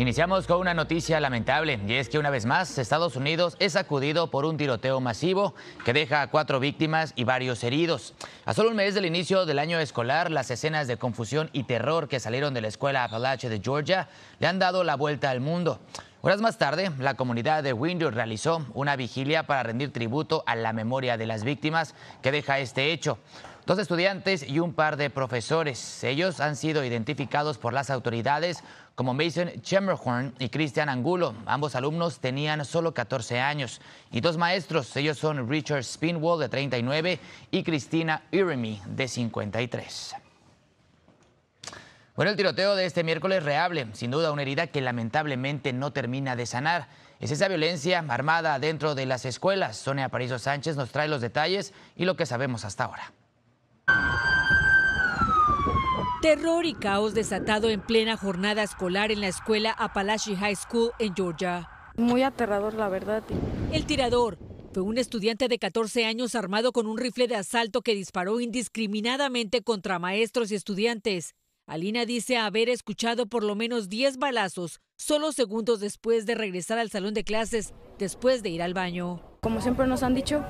Iniciamos con una noticia lamentable y es que una vez más Estados Unidos es sacudido por un tiroteo masivo que deja a cuatro víctimas y varios heridos. A solo un mes del inicio del año escolar, las escenas de confusión y terror que salieron de la escuela apalache de Georgia le han dado la vuelta al mundo. Horas más tarde, la comunidad de Windsor realizó una vigilia para rendir tributo a la memoria de las víctimas que deja este hecho. Dos estudiantes y un par de profesores. Ellos han sido identificados por las autoridades como Mason Chamberhorn y Cristian Angulo. Ambos alumnos tenían solo 14 años. Y dos maestros, ellos son Richard Spinwall, de 39, y Cristina Irimi de 53. Bueno, el tiroteo de este miércoles reable, sin duda una herida que lamentablemente no termina de sanar. Es esa violencia armada dentro de las escuelas. Sonia Aparicio Sánchez nos trae los detalles y lo que sabemos hasta ahora. Terror y caos desatado en plena jornada escolar en la escuela Apalachee High School en Georgia. Muy aterrador, la verdad. El tirador fue un estudiante de 14 años armado con un rifle de asalto que disparó indiscriminadamente contra maestros y estudiantes. Alina dice haber escuchado por lo menos 10 balazos solo segundos después de regresar al salón de clases, después de ir al baño. Como siempre nos han dicho,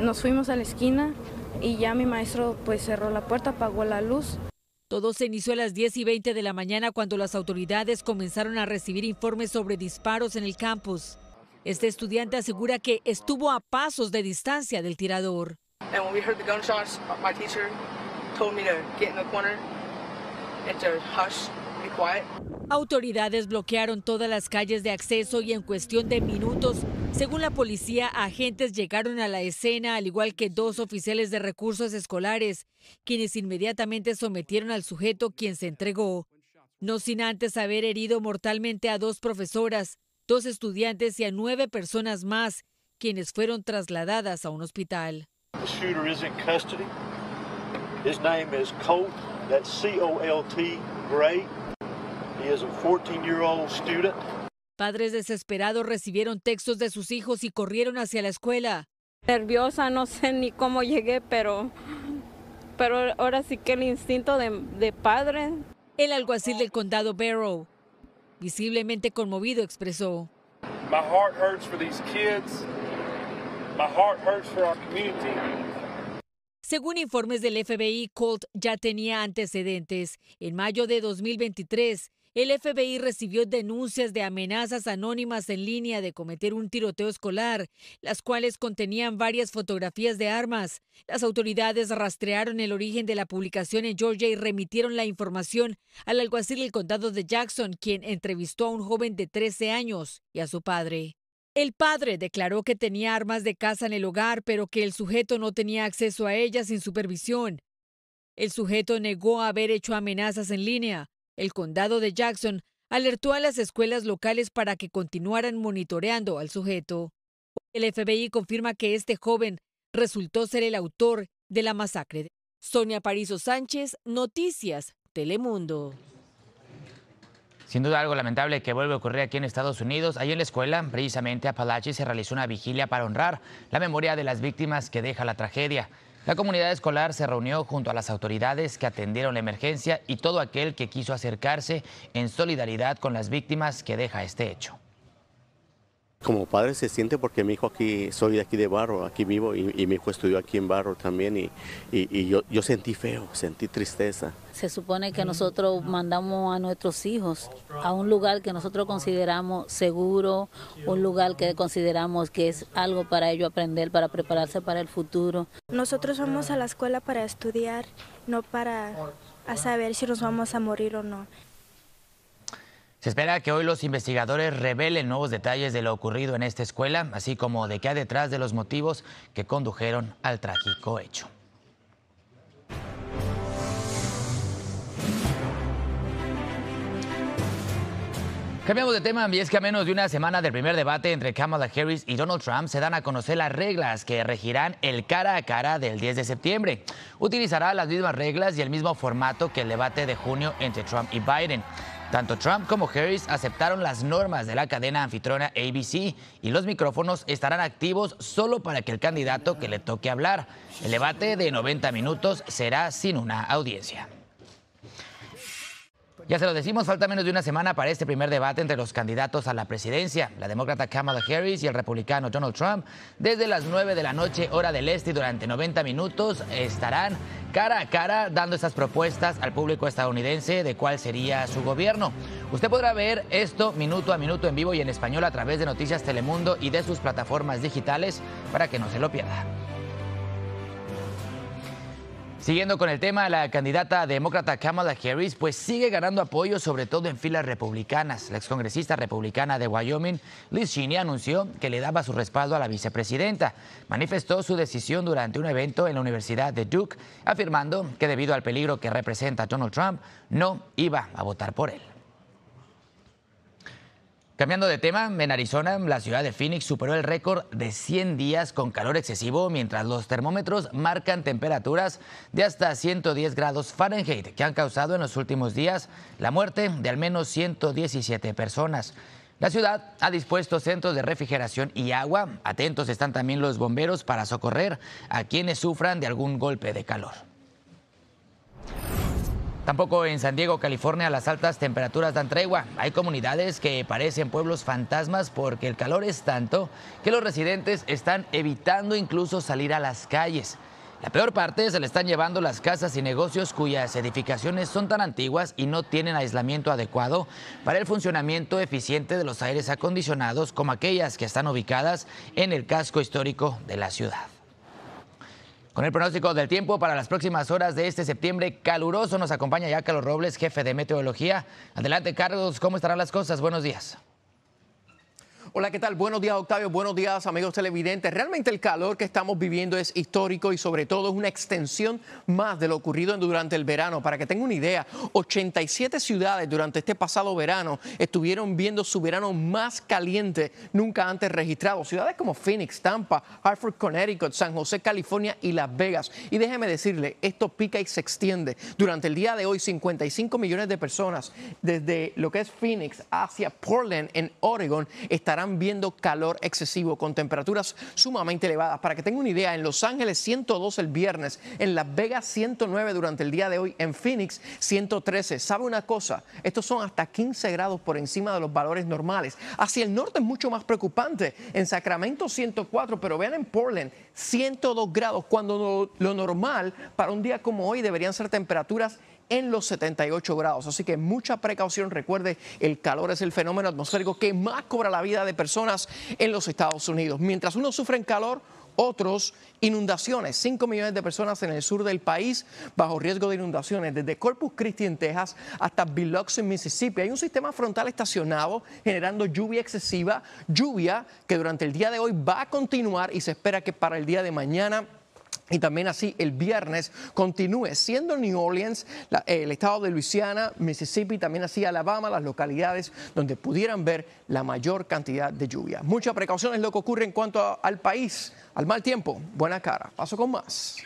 nos fuimos a la esquina y ya mi maestro pues cerró la puerta, apagó la luz. Todo se inició a las 10 y 20 de la mañana cuando las autoridades comenzaron a recibir informes sobre disparos en el campus. Este estudiante asegura que estuvo a pasos de distancia del tirador. Autoridades bloquearon todas las calles de acceso y en cuestión de minutos según la policía, agentes llegaron a la escena, al igual que dos oficiales de recursos escolares, quienes inmediatamente sometieron al sujeto quien se entregó, no sin antes haber herido mortalmente a dos profesoras, dos estudiantes y a nueve personas más, quienes fueron trasladadas a un hospital. Padres desesperados recibieron textos de sus hijos y corrieron hacia la escuela. Nerviosa, no sé ni cómo llegué, pero, pero ahora sí que el instinto de, padre. El alguacil del condado Barrow, visiblemente conmovido, expresó. My heart hurts for these kids. My heart hurts for our community. Según informes del FBI, Colt ya tenía antecedentes. En mayo de 2023, el FBI recibió denuncias de amenazas anónimas en línea de cometer un tiroteo escolar, las cuales contenían varias fotografías de armas. Las autoridades rastrearon el origen de la publicación en Georgia y remitieron la información al alguacil del condado de Jackson, quien entrevistó a un joven de 13 años y a su padre. El padre declaró que tenía armas de caza en el hogar, pero que el sujeto no tenía acceso a ellas sin supervisión. El sujeto negó haber hecho amenazas en línea. El condado de Jackson alertó a las escuelas locales para que continuaran monitoreando al sujeto. El FBI confirma que este joven resultó ser el autor de la masacre. Sonia Parizo Sánchez, Noticias, Telemundo. Sin duda algo lamentable que vuelve a ocurrir aquí en Estados Unidos. Ahí en la escuela, precisamente a Palachi, se realizó una vigilia para honrar la memoria de las víctimas que deja la tragedia. La comunidad escolar se reunió junto a las autoridades que atendieron la emergencia y todo aquel que quiso acercarse en solidaridad con las víctimas que deja este hecho como padre se siente porque mi hijo aquí, soy de aquí de Barro, aquí vivo y, mi hijo estudió aquí en Barro también y, yo, sentí feo, sentí tristeza. Se supone que nosotros mandamos a nuestros hijos a un lugar que nosotros consideramos seguro, un lugar que consideramos que es algo para ellos aprender, para prepararse para el futuro. Nosotros vamos a la escuela para estudiar, no para a saber si nos vamos a morir o no. Se espera que hoy los investigadores revelen nuevos detalles de lo ocurrido en esta escuela, así como de qué hay detrás de los motivos que condujeron al trágico hecho. Cambiamos de tema y es que a menos de una semana del primer debate entre Kamala Harris y Donald Trump se dan a conocer las reglas que regirán el cara a cara del 10 de septiembre. Utilizará las mismas reglas y el mismo formato que el debate de junio entre Trump y Biden. Tanto Trump como Harris aceptaron las normas de la cadena anfitrona ABC y los micrófonos estarán activos solo para que el candidato que le toque hablar. El debate de 90 minutos será sin una audiencia. Ya se lo decimos, falta menos de una semana para este primer debate entre los candidatos a la presidencia, la demócrata Kamala Harris y el republicano Donald Trump. Desde las 9 de la noche, hora del este, y durante 90 minutos estarán cara a cara dando estas propuestas al público estadounidense de cuál sería su gobierno. Usted podrá ver esto minuto a minuto en vivo y en español a través de Noticias Telemundo y de sus plataformas digitales para que no se lo pierda. Siguiendo con el tema, la candidata demócrata Kamala Harris pues sigue ganando apoyo, sobre todo en filas republicanas. La excongresista republicana de Wyoming, Liz Cheney, anunció que le daba su respaldo a la vicepresidenta. Manifestó su decisión durante un evento en la Universidad de Duke, afirmando que debido al peligro que representa Donald Trump, no iba a votar por él. Cambiando de tema, en Arizona, la ciudad de Phoenix superó el récord de 100 días con calor excesivo, mientras los termómetros marcan temperaturas de hasta 110 grados Fahrenheit, que han causado en los últimos días la muerte de al menos 117 personas. La ciudad ha dispuesto centros de refrigeración y agua. Atentos están también los bomberos para socorrer a quienes sufran de algún golpe de calor. Tampoco en San Diego, California, las altas temperaturas dan tregua. Hay comunidades que parecen pueblos fantasmas porque el calor es tanto que los residentes están evitando incluso salir a las calles. La peor parte se le están llevando las casas y negocios cuyas edificaciones son tan antiguas y no tienen aislamiento adecuado para el funcionamiento eficiente de los aires acondicionados como aquellas que están ubicadas en el casco histórico de la ciudad. Con el pronóstico del tiempo para las próximas horas de este septiembre caluroso nos acompaña ya Carlos Robles, jefe de meteorología. Adelante, Carlos, ¿cómo estarán las cosas? Buenos días. Hola, ¿qué tal? Buenos días, Octavio. Buenos días, amigos televidentes. Realmente el calor que estamos viviendo es histórico y sobre todo es una extensión más de lo ocurrido durante el verano. Para que tengan una idea, 87 ciudades durante este pasado verano estuvieron viendo su verano más caliente nunca antes registrado. Ciudades como Phoenix, Tampa, Hartford, Connecticut, San José, California y Las Vegas. Y déjeme decirle, esto pica y se extiende. Durante el día de hoy, 55 millones de personas desde lo que es Phoenix hacia Portland en Oregon estarán estarán viendo calor excesivo con temperaturas sumamente elevadas. Para que tengan una idea, en Los Ángeles 102 el viernes, en Las Vegas 109 durante el día de hoy, en Phoenix 113. ¿Sabe una cosa? Estos son hasta 15 grados por encima de los valores normales. Hacia el norte es mucho más preocupante. En Sacramento 104, pero vean en Portland 102 grados, cuando lo normal para un día como hoy deberían ser temperaturas en los 78 grados. Así que mucha precaución. Recuerde, el calor es el fenómeno atmosférico que más cobra la vida de personas en los Estados Unidos. Mientras unos sufren calor, otros inundaciones. 5 millones de personas en el sur del país bajo riesgo de inundaciones, desde Corpus Christi en Texas hasta Biloxi en Mississippi. Hay un sistema frontal estacionado generando lluvia excesiva, lluvia que durante el día de hoy va a continuar y se espera que para el día de mañana y también así el viernes continúe siendo New Orleans, el estado de Luisiana, Mississippi, también así Alabama, las localidades donde pudieran ver la mayor cantidad de lluvia. Mucha precaución es lo que ocurre en cuanto al país, al mal tiempo. Buena cara. Paso con más.